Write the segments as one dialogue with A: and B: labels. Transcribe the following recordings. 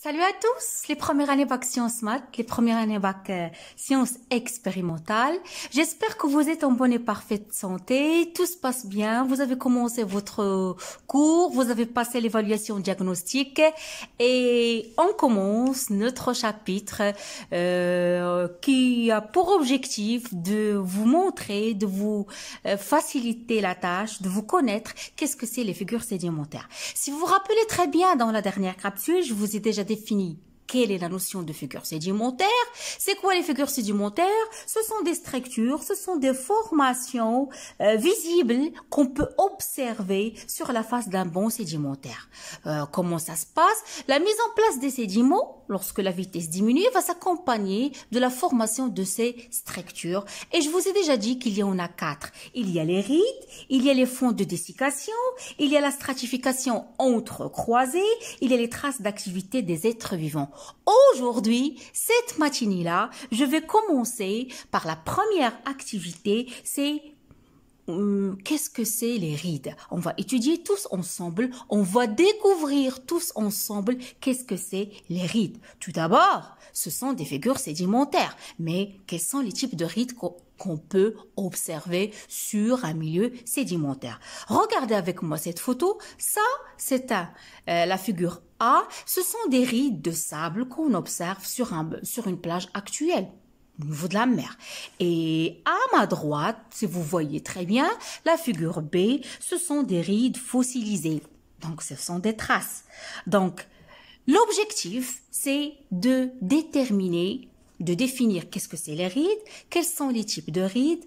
A: Salut à tous les premières années bac sciences math, les premières années bac euh, sciences expérimentales. J'espère que vous êtes en bonne et parfaite santé, tout se passe bien, vous avez commencé votre cours, vous avez passé l'évaluation diagnostique et on commence notre chapitre euh, qui a pour objectif de vous montrer, de vous euh, faciliter la tâche, de vous connaître qu'est-ce que c'est les figures sédimentaires. Si vous vous rappelez très bien dans la dernière capsule, je vous ai déjà défini quelle est la notion de figure sédimentaire C'est quoi les figures sédimentaires Ce sont des structures, ce sont des formations euh, visibles qu'on peut observer sur la face d'un bon sédimentaire. Euh, comment ça se passe La mise en place des sédiments, lorsque la vitesse diminue, va s'accompagner de la formation de ces structures. Et je vous ai déjà dit qu'il y en a quatre. Il y a les rides, il y a les fonds de dessiccation, il y a la stratification entre croisées, il y a les traces d'activité des êtres vivants. Aujourd'hui, cette matinée-là, je vais commencer par la première activité, c'est hum, qu'est-ce que c'est les rides On va étudier tous ensemble, on va découvrir tous ensemble qu'est-ce que c'est les rides. Tout d'abord, ce sont des figures sédimentaires, mais quels sont les types de rides qu'on peut observer sur un milieu sédimentaire. Regardez avec moi cette photo. Ça, c'est euh, la figure A. Ce sont des rides de sable qu'on observe sur une plage actuelle au niveau de la mer. Et à ma droite, si vous voyez très bien, la figure B, ce sont des rides fossilisées. Donc, ce sont des traces. Donc, l'objectif, c'est de déterminer de définir qu'est-ce que c'est les rides, quels sont les types de rides,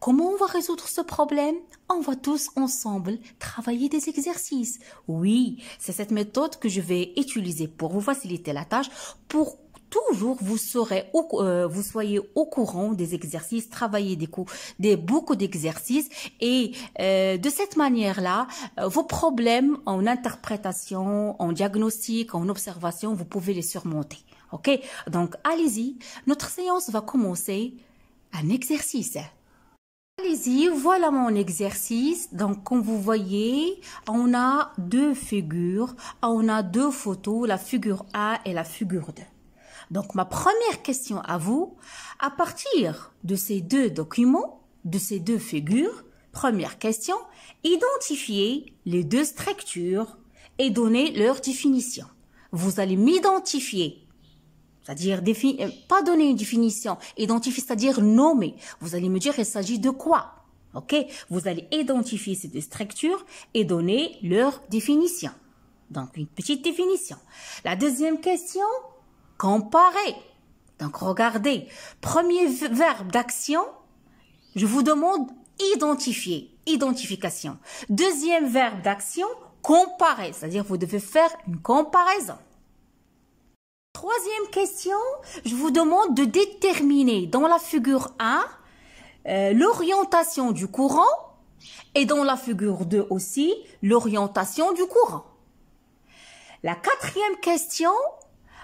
A: Comment on va résoudre ce problème On va tous ensemble travailler des exercices. Oui, c'est cette méthode que je vais utiliser pour vous faciliter la tâche, pour toujours vous serez euh, vous soyez au courant des exercices, travailler des coups, des beaucoup d'exercices et euh, de cette manière-là, euh, vos problèmes en interprétation, en diagnostic, en observation, vous pouvez les surmonter. OK Donc, allez-y. Notre séance va commencer un exercice. Allez-y, voilà mon exercice. Donc, comme vous voyez, on a deux figures, on a deux photos, la figure A et la figure 2. Donc, ma première question à vous, à partir de ces deux documents, de ces deux figures, première question, identifiez les deux structures et donnez leur définition. Vous allez m'identifier c'est-à-dire, euh, pas donner une définition, identifier, c'est-à-dire nommer. Vous allez me dire, il s'agit de quoi Ok Vous allez identifier ces deux structures et donner leur définition. Donc, une petite définition. La deuxième question, comparer. Donc, regardez. Premier verbe d'action, je vous demande identifier, identification. Deuxième verbe d'action, comparer. C'est-à-dire, vous devez faire une comparaison. Troisième question, je vous demande de déterminer dans la figure 1 euh, l'orientation du courant et dans la figure 2 aussi l'orientation du courant. La quatrième question,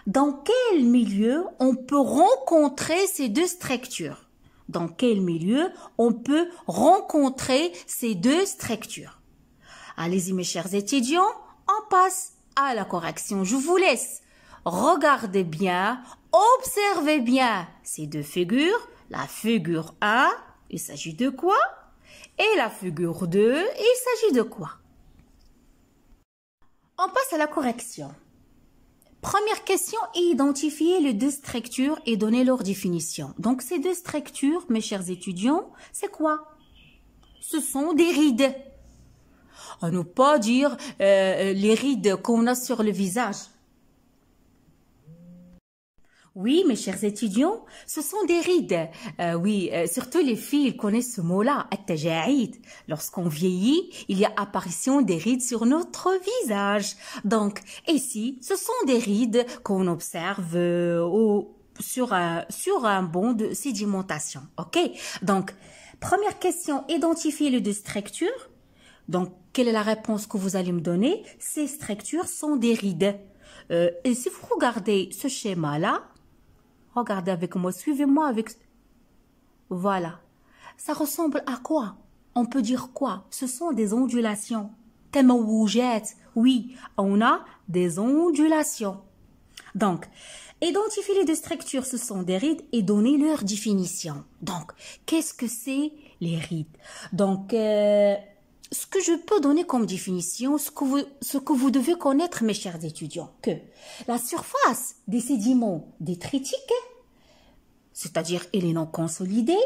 A: dans quel milieu on peut rencontrer ces deux structures Dans quel milieu on peut rencontrer ces deux structures Allez-y mes chers étudiants, on passe à la correction. Je vous laisse regardez bien, observez bien ces deux figures. La figure 1, il s'agit de quoi Et la figure 2, il s'agit de quoi On passe à la correction. Première question, identifier les deux structures et donner leur définition. Donc ces deux structures, mes chers étudiants, c'est quoi Ce sont des rides. On ne pas dire euh, les rides qu'on a sur le visage. Oui, mes chers étudiants, ce sont des rides. Euh, oui, euh, surtout les filles connaissent ce mot-là, attajaïd. Lorsqu'on vieillit, il y a apparition des rides sur notre visage. Donc, ici, ce sont des rides qu'on observe euh, sur, un, sur un de sédimentation. OK Donc, première question, identifiez les deux structures. Donc, quelle est la réponse que vous allez me donner Ces structures sont des rides. et si vous regardez ce schéma-là, Regardez avec moi, suivez-moi avec... Voilà. Ça ressemble à quoi On peut dire quoi Ce sont des ondulations. Tellement Oui, on a des ondulations. Donc, identifier les deux structures, ce sont des rides et donner leur définition. Donc, qu'est-ce que c'est les rides Donc, euh, ce que je peux donner comme définition, ce que, vous, ce que vous devez connaître, mes chers étudiants, que la surface des sédiments détritiques c'est-à-dire il est non consolidé,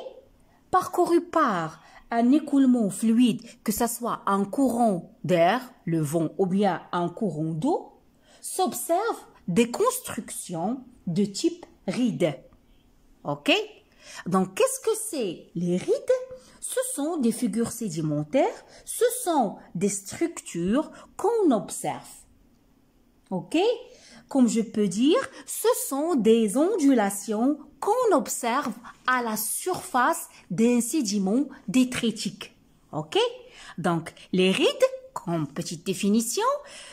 A: parcouru par un écoulement fluide, que ce soit un courant d'air, le vent, ou bien un courant d'eau, s'observent des constructions de type rides. OK Donc, qu'est-ce que c'est les rides Ce sont des figures sédimentaires, ce sont des structures qu'on observe. OK comme je peux dire, ce sont des ondulations qu'on observe à la surface d'un sédiment détritique. OK Donc, les rides, comme petite définition,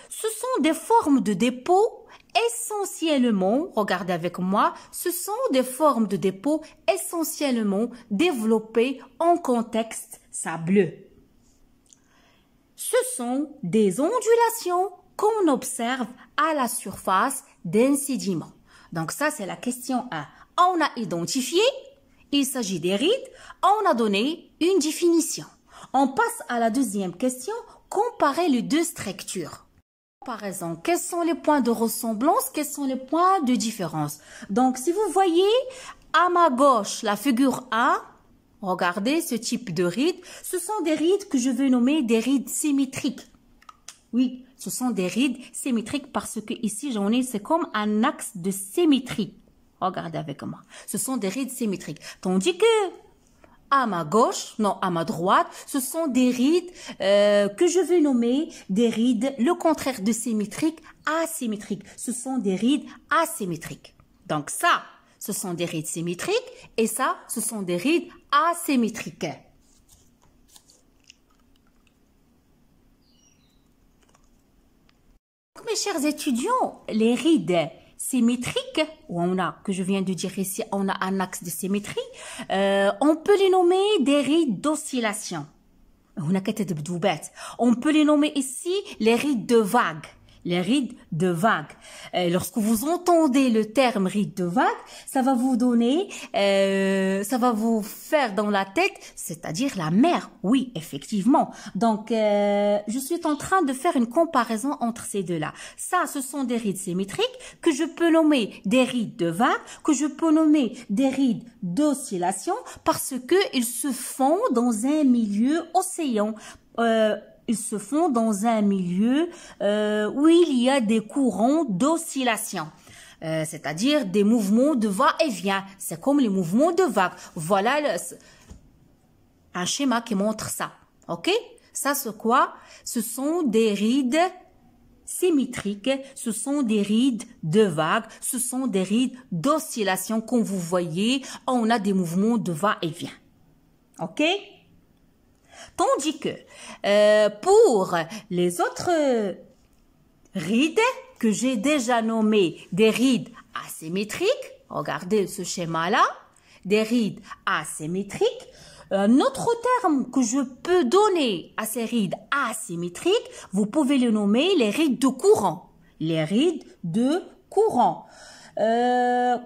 A: ce sont des formes de dépôt essentiellement, regardez avec moi, ce sont des formes de dépôts essentiellement développées en contexte sableux. Ce sont des ondulations qu'on observe à la surface d'un sédiment. Donc ça, c'est la question 1. On a identifié, il s'agit des rides, on a donné une définition. On passe à la deuxième question, comparer les deux structures. Comparaison, quels sont les points de ressemblance, quels sont les points de différence. Donc si vous voyez à ma gauche la figure A, regardez ce type de rides, ce sont des rides que je veux nommer des rides symétriques. Oui, ce sont des rides symétriques parce que ici j'en ai, c'est comme un axe de symétrie. Regardez avec moi. Ce sont des rides symétriques. Tandis que à ma gauche, non, à ma droite, ce sont des rides euh, que je vais nommer des rides, le contraire de symétriques, asymétrique. Ce sont des rides asymétriques. Donc ça, ce sont des rides symétriques et ça, ce sont des rides asymétriques. mes chers étudiants, les rides symétriques, où on a, que je viens de dire ici, on a un axe de symétrie, euh, on peut les nommer des rides d'oscillation. On peut les nommer ici les rides de vagues les rides de vague. Euh, lorsque vous entendez le terme ride de vague, ça va vous donner, euh, ça va vous faire dans la tête, c'est-à-dire la mer. Oui, effectivement. Donc, euh, je suis en train de faire une comparaison entre ces deux-là. Ça, ce sont des rides symétriques que je peux nommer des rides de vague, que je peux nommer des rides d'oscillation, parce que ils se font dans un milieu océan. Euh, ils se font dans un milieu euh, où il y a des courants d'oscillation. Euh, c'est-à-dire des mouvements de va-et-vient. C'est comme les mouvements de vague. Voilà le, un schéma qui montre ça. OK Ça, c'est quoi Ce sont des rides symétriques, ce sont des rides de vague. ce sont des rides d'oscillation. Comme vous voyez, on a des mouvements de va-et-vient. OK Tandis que euh, pour les autres rides que j'ai déjà nommées des rides asymétriques, regardez ce schéma-là, des rides asymétriques, un autre terme que je peux donner à ces rides asymétriques, vous pouvez le nommer les rides de courant. Les rides de courant. Euh,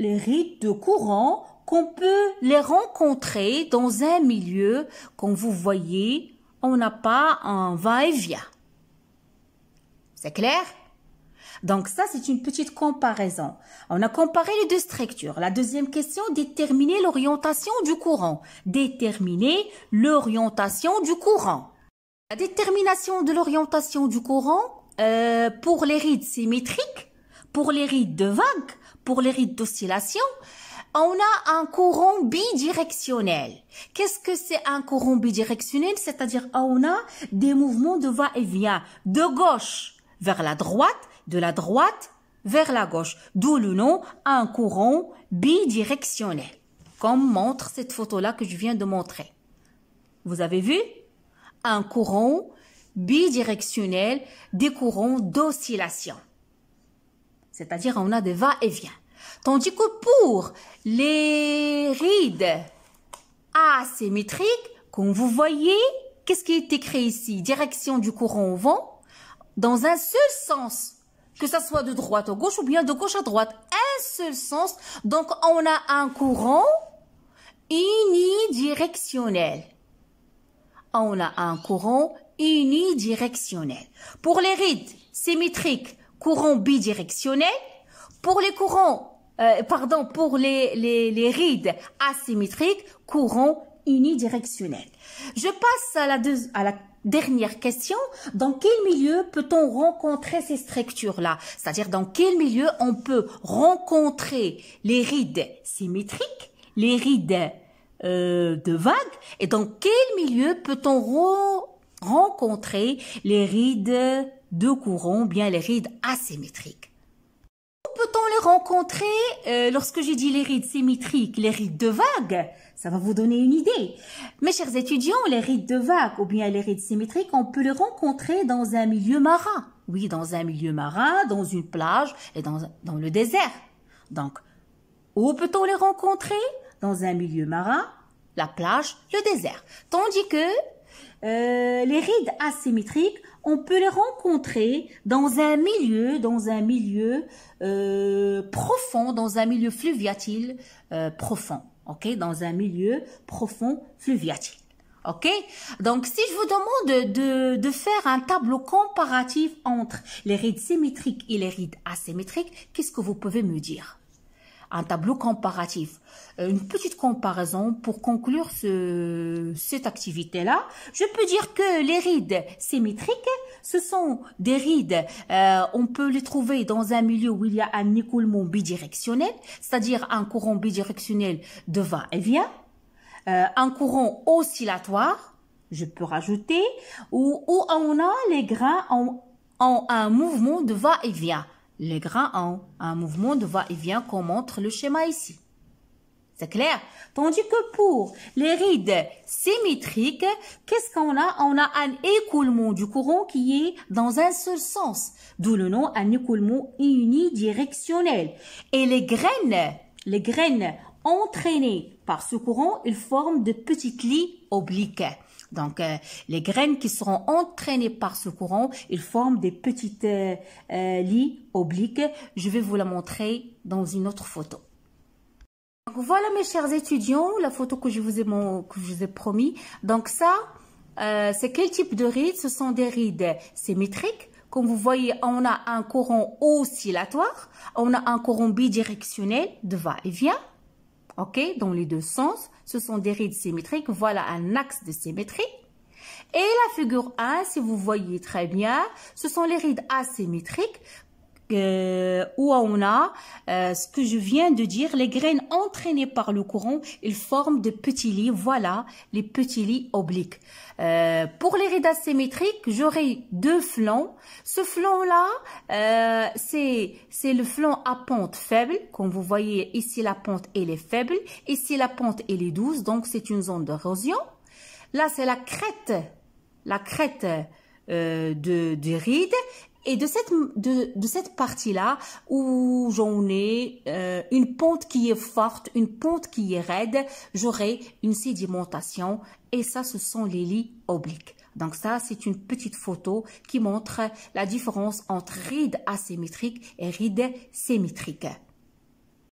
A: les rides de courant on peut les rencontrer dans un milieu, comme vous voyez, on n'a pas un va-et-vient. C'est clair donc ça, c'est une petite comparaison. On a comparé les deux structures. La deuxième question, déterminer l'orientation du courant. Déterminer l'orientation du courant. La détermination de l'orientation du courant euh, pour les rides symétriques, pour les rides de vagues, pour les rides d'oscillation, on a un courant bidirectionnel. Qu'est-ce que c'est un courant bidirectionnel C'est-à-dire on a des mouvements de va-et-vient de gauche vers la droite, de la droite vers la gauche, d'où le nom un courant bidirectionnel, comme montre cette photo-là que je viens de montrer. Vous avez vu Un courant bidirectionnel, des courants d'oscillation. C'est-à-dire on a des va-et-vient. Tandis que pour les rides asymétriques, comme vous voyez, qu'est-ce qui est écrit ici Direction du courant au vent, dans un seul sens, que ça soit de droite à gauche ou bien de gauche à droite. Un seul sens, donc on a un courant unidirectionnel. On a un courant unidirectionnel. Pour les rides symétriques, courant bidirectionnel. Pour les courants euh, pardon, pour les, les, rides asymétriques, courant unidirectionnels. Je passe à la, à la dernière question. Dans quel milieu peut-on rencontrer ces structures-là C'est-à-dire dans quel milieu on peut rencontrer les rides symétriques, les rides euh, de vagues, et dans quel milieu peut-on rencontrer les rides de courant, bien les rides asymétriques peut-on les rencontrer euh, Lorsque j'ai dit les rides symétriques, les rides de vague, ça va vous donner une idée. Mes chers étudiants, les rides de vague ou bien les rides symétriques, on peut les rencontrer dans un milieu marin. Oui, dans un milieu marin, dans une plage et dans, dans le désert. Donc, où peut-on les rencontrer Dans un milieu marin, la plage, le désert. Tandis que euh, les rides asymétriques, on peut les rencontrer dans un milieu, dans un milieu euh, profond, dans un milieu fluviatile euh, profond, ok, dans un milieu profond fluviatile. Ok Donc, si je vous demande de, de faire un tableau comparatif entre les rides symétriques et les rides asymétriques, qu'est-ce que vous pouvez me dire un tableau comparatif. Euh, une petite comparaison pour conclure cette activité-là. Je peux dire que les rides symétriques, ce sont des rides, euh, on peut les trouver dans un milieu où il y a un écoulement bidirectionnel, c'est-à-dire un courant bidirectionnel de va et vient, euh, un courant oscillatoire, je peux rajouter, où, où on a les grains en, en un mouvement de va et vient. Les grains ont un mouvement de va-et-vient qu'on montre le schéma ici. C'est clair Tandis que pour les rides symétriques, qu'est-ce qu'on a On a un écoulement du courant qui est dans un seul sens, d'où le nom un écoulement unidirectionnel. Et les graines, les graines entraînées par ce courant, elles forment de petites lits obliques. Donc, euh, les graines qui seront entraînées par ce courant, ils forment des petites euh, euh, lits obliques. Je vais vous la montrer dans une autre photo. voilà mes chers étudiants, la photo que je vous ai, que je vous ai promis. Donc ça, c'est quel type de rides Ce sont des rides symétriques. Comme vous voyez, on a un courant oscillatoire, on a un courant bidirectionnel de va-et-vient. OK Dans les deux sens, ce sont des rides symétriques. Voilà un axe de symétrie. Et la figure 1, si vous voyez très bien, ce sont les rides asymétriques euh, où on a euh, ce que je viens de dire, les graines entraînées par le courant, ils forment des petits lits, voilà, les petits lits obliques. Euh, pour les rides asymétriques, j'aurai deux flancs. Ce flanc-là, euh, c'est c'est le flanc à pente faible. Comme vous voyez, ici la pente, elle est faible. Ici la pente, elle est douce, donc c'est une zone d'érosion. Là, c'est la crête, la crête de, de rides et de cette, de, cette partie-là, où j'en ai euh, une pente qui est forte, une pente qui est raide, j'aurai une sédimentation et ça, ce sont les lits obliques. Donc ça, c'est une petite photo qui montre la différence entre rides asymétriques et rides symétriques.